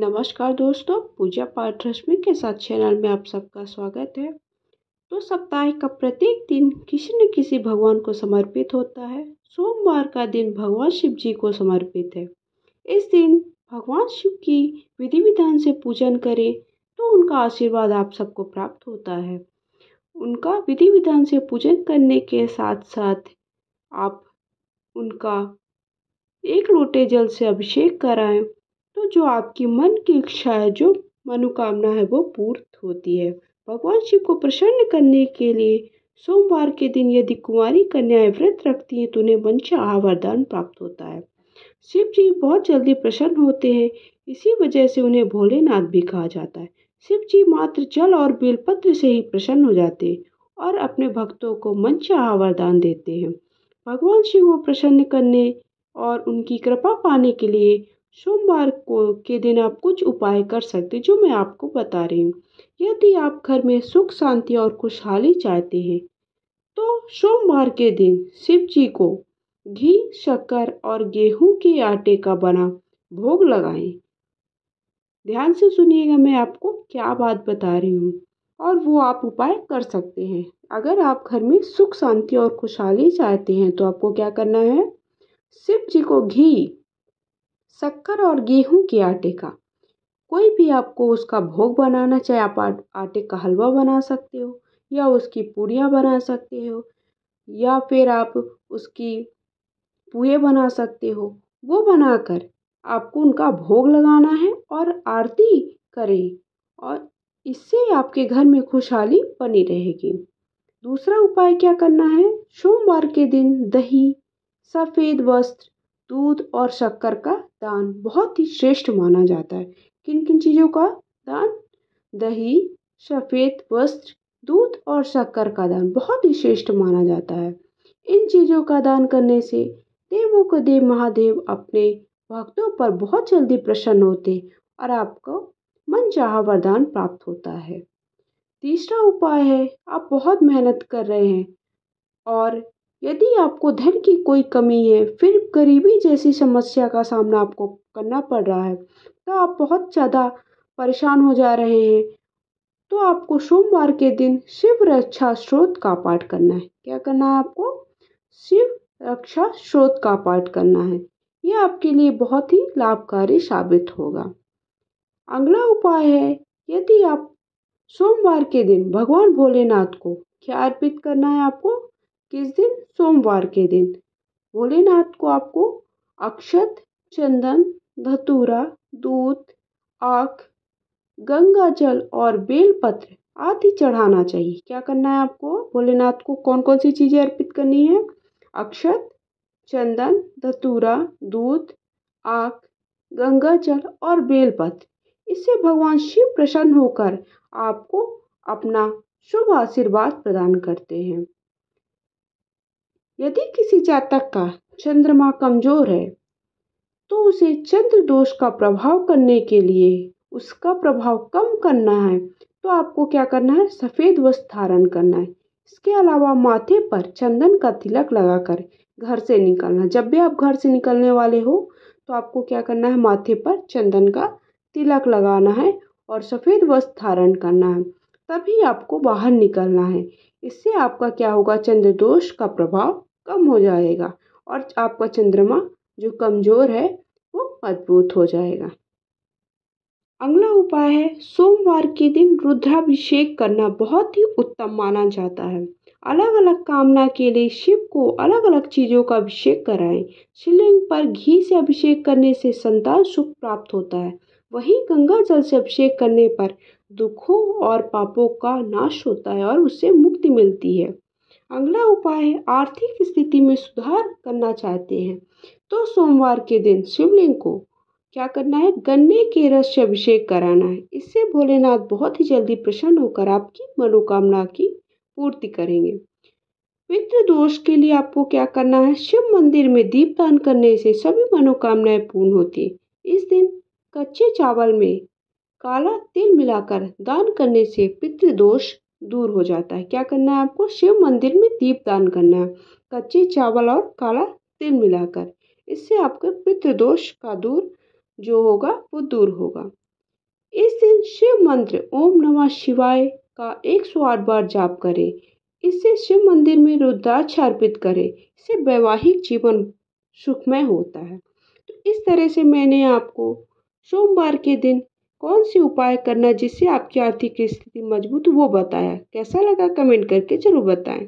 नमस्कार दोस्तों पूजा पाठ रश्मि के साथ चैनल में आप सबका स्वागत है तो सप्ताह का प्रत्येक दिन किसी न किसी भगवान को समर्पित होता है सोमवार का दिन भगवान शिव जी को समर्पित है इस दिन भगवान शिव की विधि विधान से पूजन करें तो उनका आशीर्वाद आप सबको प्राप्त होता है उनका विधि विधान से पूजन करने के साथ साथ आप उनका एक लोटे जल से अभिषेक कराएं तो जो आपकी मन की इच्छा है जो मनोकामना है वो पूर्त होती है भगवान शिव को प्रसन्न करने के लिए सोमवार के दिन यदि कुंवारी कन्याएं व्रत रखती हैं तो उन्हें वंशा आवरदान प्राप्त होता है शिव जी बहुत जल्दी प्रसन्न होते हैं इसी वजह से उन्हें भोलेनाथ भी कहा जाता है शिव जी मात्र जल और बेलपत्र से ही प्रसन्न हो जाते हैं और अपने भक्तों को मंच आवरदान देते हैं भगवान शिव को प्रसन्न करने और उनकी कृपा पाने के लिए सोमवार को के दिन आप कुछ उपाय कर सकते हैं जो मैं आपको बता रही हूँ यदि आप घर में सुख शांति और खुशहाली चाहते हैं तो सोमवार के दिन शिव जी को घी शक्कर और गेहूं के आटे का बना भोग लगाएं ध्यान से सुनिएगा मैं आपको क्या बात बता रही हूँ और वो आप उपाय कर सकते हैं अगर आप घर में सुख शांति और खुशहाली चाहते हैं तो आपको क्या करना है शिव जी को घी शक्कर और गेहूं के आटे का कोई भी आपको उसका भोग बनाना चाहे आप आटे का हलवा बना सकते हो या उसकी पूड़ियाँ बना सकते हो या फिर आप उसकी पुए बना सकते हो वो बनाकर आपको उनका भोग लगाना है और आरती करें और इससे आपके घर में खुशहाली बनी रहेगी दूसरा उपाय क्या करना है सोमवार के दिन दही सफ़ेद वस्त्र दूध और शक्कर का दान बहुत ही श्रेष्ठ माना जाता है किन किन चीज़ों का दान दही सफ़ेद वस्त्र दूध और शक्कर का दान बहुत ही श्रेष्ठ माना जाता है इन चीज़ों का दान करने से देवों को देव महादेव अपने भक्तों पर बहुत जल्दी प्रसन्न होते और आपको मन चाह वरदान प्राप्त होता है तीसरा उपाय है आप बहुत मेहनत कर रहे हैं और यदि आपको धन की कोई कमी है फिर गरीबी जैसी समस्या का सामना आपको करना पड़ रहा है तो आप बहुत ज़्यादा परेशान हो जा रहे हैं तो आपको सोमवार के दिन शिव रक्षा स्रोत का पाठ करना है क्या करना है आपको शिव रक्षा स्रोत का पाठ करना है यह आपके लिए बहुत ही लाभकारी साबित होगा अगला उपाय है यदि आप सोमवार के दिन भगवान भोलेनाथ को क्या अर्पित करना है आपको किस दिन सोमवार के दिन भोलेनाथ को आपको अक्षत चंदन धतूरा दूध आख गंगा जल और बेलपत्र आदि चढ़ाना चाहिए क्या करना है आपको भोलेनाथ को कौन कौन सी चीज़ें अर्पित करनी है अक्षत चंदन धतूरा दूध आख गंगा जल और बेलपत्र इससे भगवान शिव प्रसन्न होकर आपको अपना शुभ आशीर्वाद प्रदान करते हैं यदि किसी जातक का चंद्रमा कमजोर है तो उसे चंद्र दोष का प्रभाव करने के लिए उसका प्रभाव कम करना है तो आपको क्या करना है सफ़ेद वस्त्र धारण करना है इसके अलावा माथे पर चंदन का तिलक लगाकर घर से निकलना जब भी आप घर से निकलने वाले हो तो आपको क्या करना है माथे पर चंदन का तिलक लगाना है और सफ़ेद वस्त्र धारण करना है तभी आपको बाहर निकलना है इससे आपका क्या होगा चंद्र दोष का प्रभाव कम हो जाएगा और आपका चंद्रमा जो कमज़ोर है वो मजबूत हो जाएगा अगला उपाय है सोमवार के दिन रुद्राभिषेक करना बहुत ही उत्तम माना जाता है अलग अलग कामना के लिए शिव को अलग अलग चीज़ों का अभिषेक कराएं शिवलिंग पर घी से अभिषेक करने से संतान सुख प्राप्त होता है वहीं गंगा जल से अभिषेक करने पर दुखों और पापों का नाश होता है और उससे मुक्ति मिलती है अगला उपाय आर्थिक स्थिति में सुधार करना चाहते हैं तो सोमवार के दिन शिवलिंग को क्या करना है गन्ने के रस से अभिषेक कराना है इससे भोलेनाथ बहुत ही जल्दी प्रसन्न होकर आपकी मनोकामना की पूर्ति करेंगे पितृ दोष के लिए आपको क्या करना है शिव मंदिर में दीप दान करने से सभी मनोकामनाएं पूर्ण होती है इस दिन कच्चे चावल में काला तिल मिलाकर दान करने से पितृदोष दूर हो जाता है क्या करना है आपको शिव मंदिर में दीप दान करना है कच्चे चावल और काला तिल मिलाकर इससे आपके पितृदोष का दूर जो होगा वो दूर होगा इस दिन शिव मंत्र ओम नमः शिवाय का 108 बार जाप करें इससे शिव मंदिर में रुद्राक्ष अर्पित करें इससे वैवाहिक जीवन सुखमय होता है तो इस तरह से मैंने आपको सोमवार के दिन कौन सी उपाय करना जिससे आपकी आर्थिक स्थिति मजबूत वो बताया कैसा लगा कमेंट करके ज़रूर बताएं